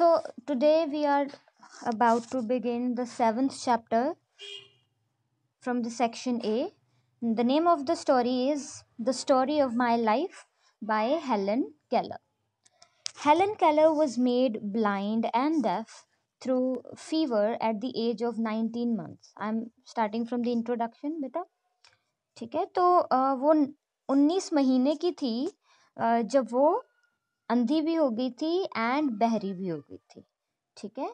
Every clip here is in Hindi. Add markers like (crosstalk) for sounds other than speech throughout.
So, today we are about to begin the seventh chapter from the section A. The name of the story is The Story of My Life by Helen Keller. Helen Keller was made blind and deaf through fever at the age of 19 months. I'm starting from the introduction, beta. theek hai to wo 19 mahine ki thi जब वो अंधी भी हो गई थी एंड बहरी भी हो थी ठीक है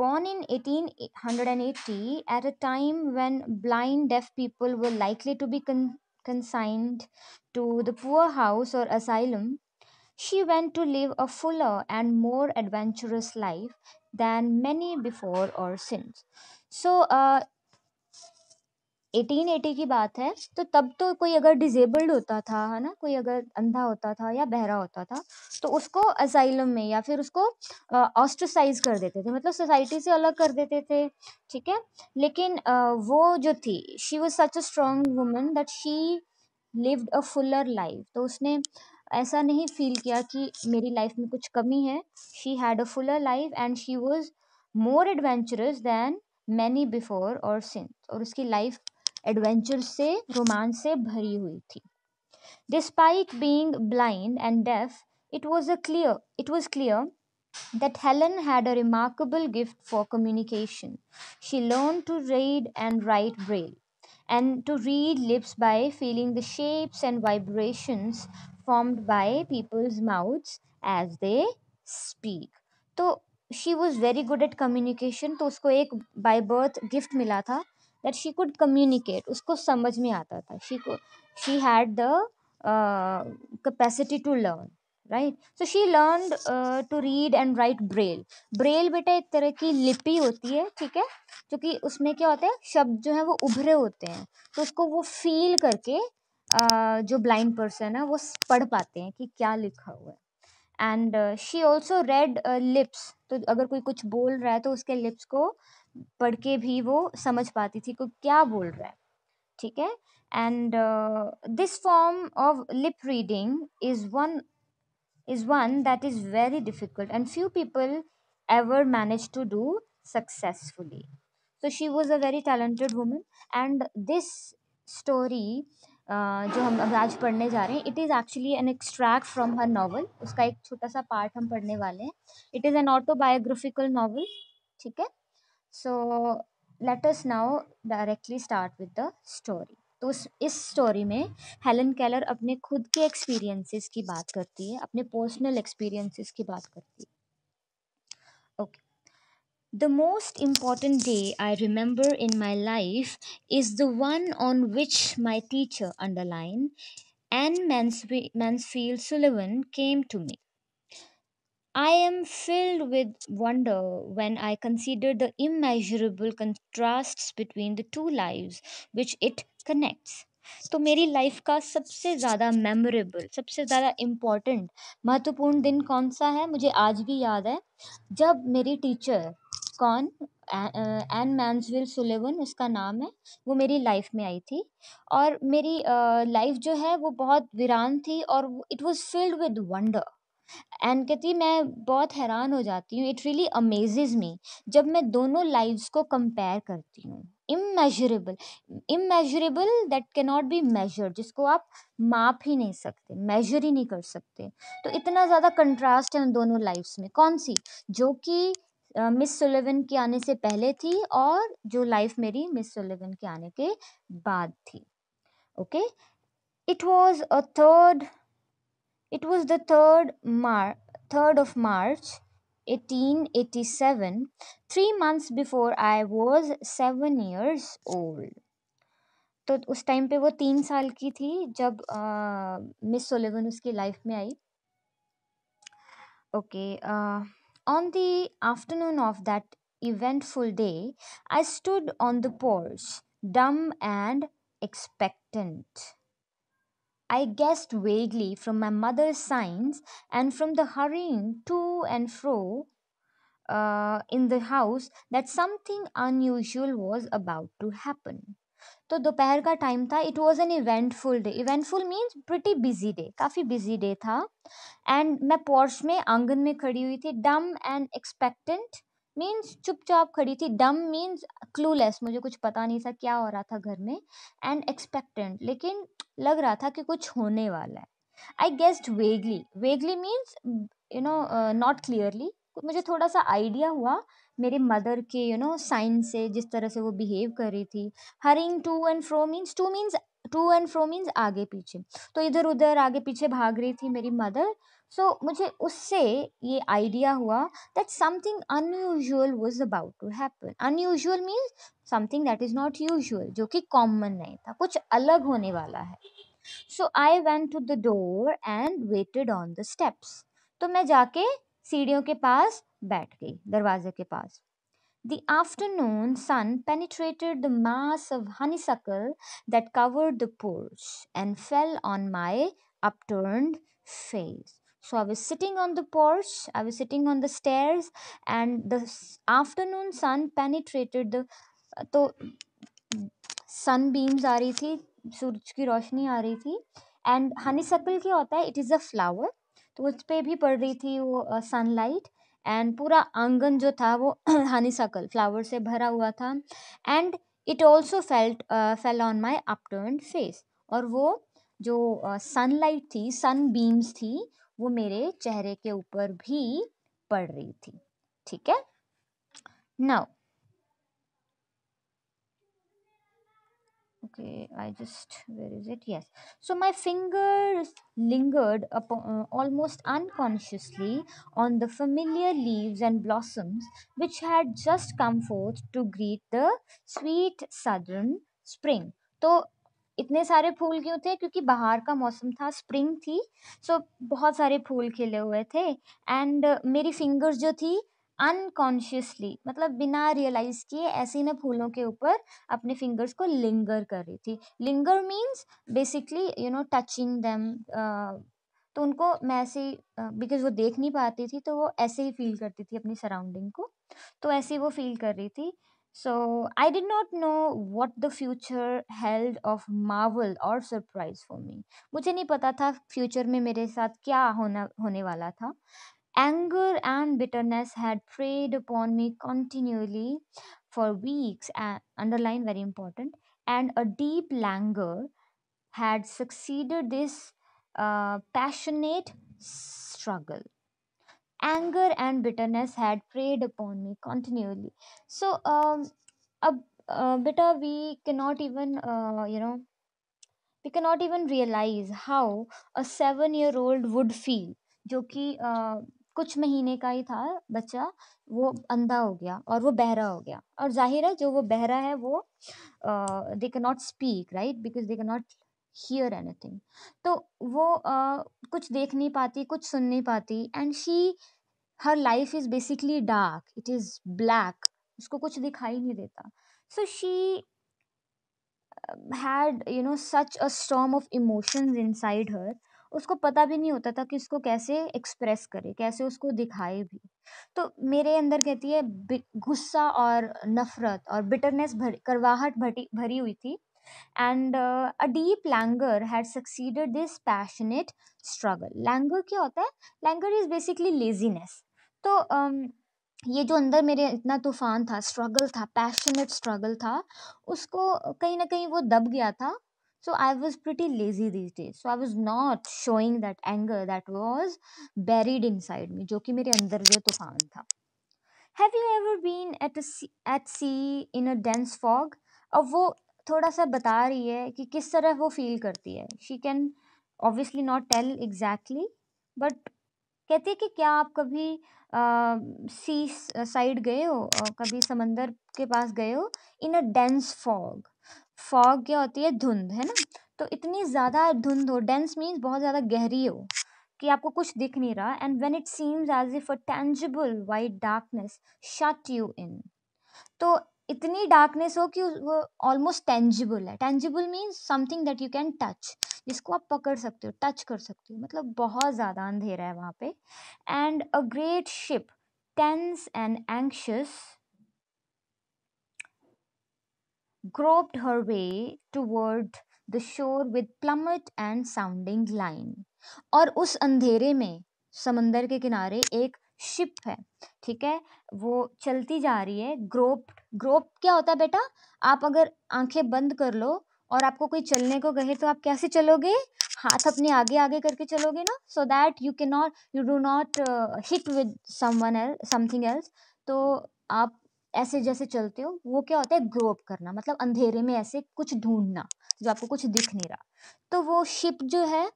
born in 1880 at a time when blind deaf people were likely to be con- consigned to the poorhouse or asylum she went to live a fuller and more adventurous life than many before or since so uh eighteen eighty की बात है तो तब तो कोई अगर डिजेबल्ड होता था है ना कोई अगर अंधा होता था या बहरा होता था तो उसको असाइलम में या फिर उसको ऑस्ट्रोसाइज कर देते थे मतलब सोसाइटी से अलग कर देते थे ठीक है लेकिन आ, वो जो थी she was such a strong woman that she lived a fuller life तो उसने ऐसा नहीं फील किया कि मेरी लाइफ में कुछ कमी है she had a fuller life and she was more adventurous than many before और सिंस और उसकी लाइफ एडवेंचर से रोमांस से भरी हुई थी despite being blind and deaf it was a clear it was clear that Helen had a remarkable gift for communication she learn to read and write braille and to read lips by feeling the shapes and vibrations formed by people's mouths as they speak तो she was very good at communication तो उसको एक बाई बर्थ गिफ्ट मिला था दैट शी कुड कम्युनिकेट उसको समझ में आता था शी को she had the capacity to learn write so she learn to read and write braille braille बेटा एक तरह की लिपि होती है ठीक है क्योंकि उसमें क्या होता है शब्द जो है वो उभरे होते हैं तो उसको वो फील करके uh, जो ब्लाइंड पर्सन है वो पढ़ पाते हैं कि क्या लिखा हुआ है and she also read lips तो अगर कोई कुछ बोल रहा है तो उसके लिप्स को पढ़ के भी वो समझ पाती थी को क्या बोल रहा है ठीक है and this form of lip reading is one is one that is very difficult and few people ever manage to do successfully so she was a very talented women and this story जो हम अब आज पढ़ने जा रहे हैं it is actually an extract from her novel उसका एक छोटा सा पार्ट हम पढ़ने वाले हैं it is an autobiographical novel ठीक है so let us now directly start with the story तो इस स्टोरी में हेलन कैलर अपने खुद के एक्सपीरियंसेस की बात करती है अपने पर्सनल एक्सपीरियंसेस की बात करती है okay the most important day I remember in my life is the one on which my teacher underline and मैं Mansfield Sullivan came to me I am filled with wonder when I consider the immeasurable contrasts between the two lives which it connects. तो मेरी लाइफ का सबसे ज़्यादा मेमोरेबल सबसे ज़्यादा इम्पॉर्टेंट महत्वपूर्ण दिन कौन सा है मुझे आज भी याद है जब मेरी टीचर कौन एन मैंसविल सुलेवन उसका नाम है वो मेरी लाइफ में आई थी और मेरी लाइफ जो है वो बहुत वीरान थी और it was filled with wonder कहती मैं बहुत हैरान हो जाती हूँ इट रियली अमेजेज़ मी जब मैं दोनों लाइव्स को कंपेयर करती हूँ immeasurable immeasurable that can not be measure जिसको आप माप ही नहीं सकते मेजर ही नहीं कर सकते तो इतना ज़्यादा कंट्रास्ट है उन दोनों लाइव्स में कौन सी जो कि मिस सुलेवन के आने से पहले थी और जो लाइफ मेरी मिस सुलेवन के आने के बाद थी okay it was a third It was the 3rd, Mar- 3rd of March 1887, three months before I was seven years old. तो उस टाइम पे वो तीन साल की थी जब मिस सोलेवन उसकी लाइफ में आई okay on the afternoon of that eventful day, I stood on the porch, dumb and expectant. I guessed vaguely from my mother's signs and from the hurrying to and fro uh, in the house that something unusual was about to happen. तो दोपहर का टाइम था it was an eventful day eventful means pretty busy day काफ़ी बिजी डे था एंड मैं पोर्च में आंगन में खड़ी हुई थी डम एंड एक्सपेक्टेंट मीन्स चुपचाप खड़ी थी डम मीन्स क्लूलेस मुझे कुछ पता नहीं था क्या हो रहा था घर में एंड एक्सपेक्टेंट लेकिन लग रहा था कि कुछ होने वाला है I guessed vaguely vaguely means you know not clearly मुझे थोड़ा सा आइडिया हुआ मेरे मदर के यू नो साइन से जिस तरह से वो बिहेव कर रही थी hurrying to and fro means to means to and fro means आगे पीछे तो इधर उधर आगे पीछे भाग रही थी मेरी मदर सो so, मुझे उससे ये आइडिया हुआ that something unusual was about to happen unusual means something that is not usual जो कि कॉमन नहीं था कुछ अलग होने वाला है so I went to the door and waited on the steps तो मैं जाके सीढ़ियों के पास बैठ गई दरवाजे के पास The afternoon sun penetrated the mass of honeysuckle that covered the porch and fell on my upturned face. So I was sitting on the porch, I was sitting on the stairs, and the afternoon sun penetrated the. तो uh, sunbeams बीम्स आ रही थी सूरज की रोशनी आ रही थी एंड हनी सकल क्या होता है इट इज़ अ तो उस पर भी पड़ रही थी वो uh, एंड पूरा आंगन जो था वो हनीसकल (clears throat) फ्लावर से भरा हुआ था and it also felt fell on my upturn face और वो जो सनलाइट uh, थी सन बीम्स थी वो मेरे चेहरे के ऊपर भी पड़ रही थी ठीक है now okay i just where is it yes so my fingers lingered upon, uh, almost unconsciously on the familiar leaves and blossoms which had just come forth to greet the sweet southern spring to इतने सारे फूल क्यों थे क्योंकि बाहर का मौसम था स्प्रिंग थी सो so, बहुत सारे फूल खिले हुए थे एंड uh, मेरी फिंगर्स जो थी अनकॉन्शियसली मतलब बिना रियलाइज़ किए ऐसे ही मैं फूलों के ऊपर अपने फिंगर्स को लिंगर कर रही थी linger means basically you know touching them तो उनको मैं ऐसे ही बिकॉज uh, वो देख नहीं पाती थी तो वो ऐसे ही फील करती थी अपनी सराउंडिंग को तो ऐसे ही वो फील कर रही थी so I did not know what the future held of marvel और सरप्राइज फॉर मी मुझे नहीं पता था फ्यूचर में मेरे साथ क्या होना होने वाला था Anger and bitterness had preyed upon me continually for weeks, and underline very important, and a deep languor had succeeded this uh, passionate struggle. Anger and bitterness had preyed upon me continually. So, um, a, a bitter we cannot even, uh, you know, we cannot even realize how a seven year old would feel. जो कुछ महीने का ही था बच्चा वो अंधा हो गया और वो बहरा हो गया और जाहिर है जो वो बहरा है वो they could not speak right because they could not hear anything तो वो uh, कुछ देख नहीं पाती कुछ सुन नहीं पाती and she her life is basically dark it is black उसको कुछ दिखाई नहीं देता so she you know such a storm of emotions inside her उसको पता भी नहीं होता था कि उसको कैसे एक्सप्रेस करे कैसे उसको दिखाए भी तो मेरे अंदर कहती है गुस्सा और नफरत और बिटरनेस भर करवाहट भटी भरी हुई थी and a deep languor had succeeded this passionate struggle languor क्या होता है लैंगर इज़ बेसिकली लेजीनेस तो um, ये जो अंदर मेरे इतना तूफान था स्ट्रगल था पैशनेट स्ट्रगल था उसको कहीं ना कहीं वो दब गया था So I was pretty lazy these days. So I was not showing that anger that was buried inside me, जो कि मेरे अंदर जो तूफान था have you ever been at at sea in a dense fog और वो थोड़ा सा बता रही है कि किस तरह वो फील करती है she can obviously not tell exactly but कहती है कि क्या आप कभी सी साइड गए हो कभी समंदर के पास गए हो in a dense fog fog क्या होती है धुंध है ना तो इतनी ज़्यादा धुंध हो डेंस मीन्स बहुत ज़्यादा गहरी हो कि आपको कुछ दिख नहीं रहा and when it seems as if a tangible white darkness shut you in तो इतनी डार्कनेस हो कि वो ऑलमोस्ट टेंजिबल है tangible means something that you can touch जिसको आप पकड़ सकते हो टच कर सकते हो मतलब बहुत ज़्यादा अंधेरा है वहाँ पे and a great ship tense and anxious groped her way toward the shore with plummet and sounding line. और उस अंधेरे में समंदर के किनारे एक शिप है ठीक है वो चलती जा रही है ग्रोप ग्रोप क्या होता है बेटा आप अगर आंखें बंद कर लो और आपको कोई चलने को कहे तो आप कैसे चलोगे हाथ अपने आगे आगे करके चलोगे ना so that you can not you do not hit with someone something else तो आप ऐसे जैसे चलते हो वो क्या होता है ग्रो अप करना मतलब अंधेरे में ऐसे कुछ ढूंढना जो आपको कुछ दिख नहीं रहा तो वो शिप जो है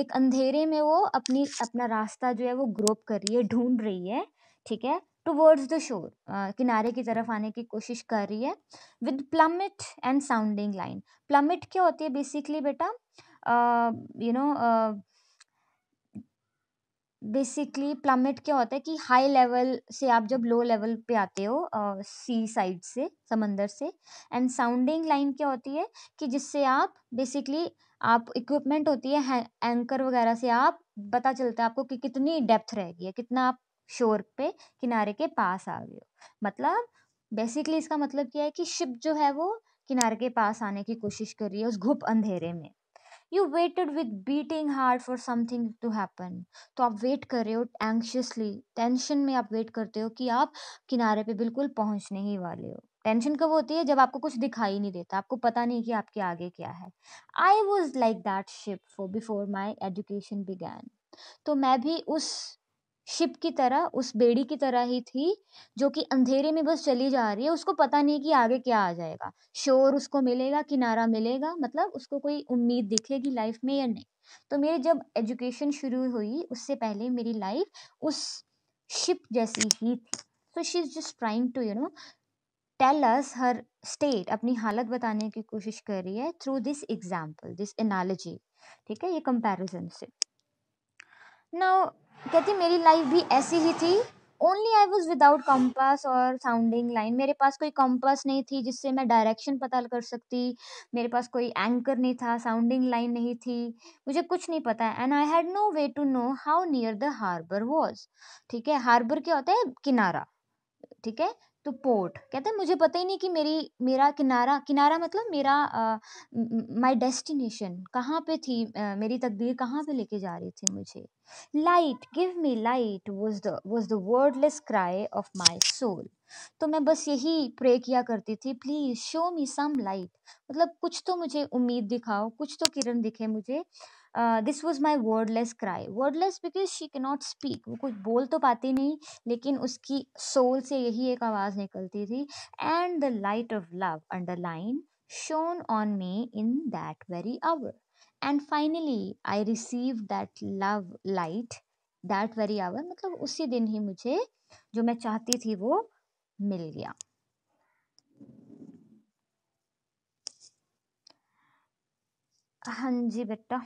एक अंधेरे में वो अपनी अपना रास्ता जो है वो ग्रो अप कर रही है ढूंढ रही है ठीक है टूवर्ड्स द शोर किनारे की तरफ आने की कोशिश कर रही है with plummet and sounding line plummet क्या होती है बेसिकली बेटा यू नो बेसिकली प्लमेट क्या होता है कि हाई लेवल से आप जब लो लेवल पे आते हो सी साइड से समंदर से एंड साउंडिंग लाइन क्या होती है कि जिससे आप बेसिकली आप इक्विपमेंट होती है एंकर वगैरह से आप पता चलता है आपको कि कितनी डेप्थ रहेगी है कितना आप शोर पे किनारे के पास आ गए हो मतलब बेसिकली इसका मतलब क्या है कि शिप जो है वो किनारे के पास आने की कोशिश कर रही है उस घुप अंधेरे में you waited with beating heart for something to happen तो आप वेट कर रहे हो एंक्शियसली टेंशन में आप वेट करते हो कि आप किनारे पे बिल्कुल पहुंचने ही वाले हो टेंशन कब होती है जब आपको कुछ दिखाई नहीं देता आपको पता नहीं कि आपके आगे क्या है I was like that ship for before my education began तो मैं भी उस शिप की तरह उस बेड़ी की तरह ही थी जो कि अंधेरे में बस चली जा रही है उसको पता नहीं कि आगे क्या आ जाएगा शोर उसको मिलेगा किनारा मिलेगा मतलब उसको कोई उम्मीद दिखेगी लाइफ में या नहीं तो मेरी जब एजुकेशन शुरू हुई उससे पहले मेरी लाइफ उस शिप जैसी ही थी so she is just trying to you know tell us her state अपनी हालत बताने की कोशिश कर रही है through this example this analogy ठीक है ये कंपैरिजन से नाउ कहती मेरी लाइफ भी ऐसी ही थी only I was without compass और साउंडिंग लाइन मेरे पास कोई कम्पास नहीं थी जिससे मैं डायरेक्शन पता कर सकती मेरे पास कोई एंकर नहीं था साउंडिंग लाइन नहीं थी मुझे कुछ नहीं पता and I had no way to know how near the harbour was ठीक है हार्बर क्या होता है किनारा ठीक है तो पोर्ट कहते हैं मुझे पता ही नहीं कि मेरी मेरा किनारा किनारा मतलब मेरा माय डेस्टिनेशन कहाँ पे थी अ, मेरी तकदीर कहाँ पे लेके जा रही थी मुझे light give me light was the was the wordless cry of my soul तो मैं बस यही प्रे किया करती थी please show me some light मतलब कुछ तो मुझे उम्मीद दिखाओ कुछ तो किरण दिखे मुझे this was my wordless cry wordless because she could not speak वो कुछ बोल तो पाती नहीं लेकिन उसकी सोल से यही एक आवाज़ निकलती थी and the light of love underline shone on me in that very hour and finally I receive that love light that very hour मतलब उसी दिन ही मुझे जो मैं चाहती थी वो मिल गया हाँ जी बेटा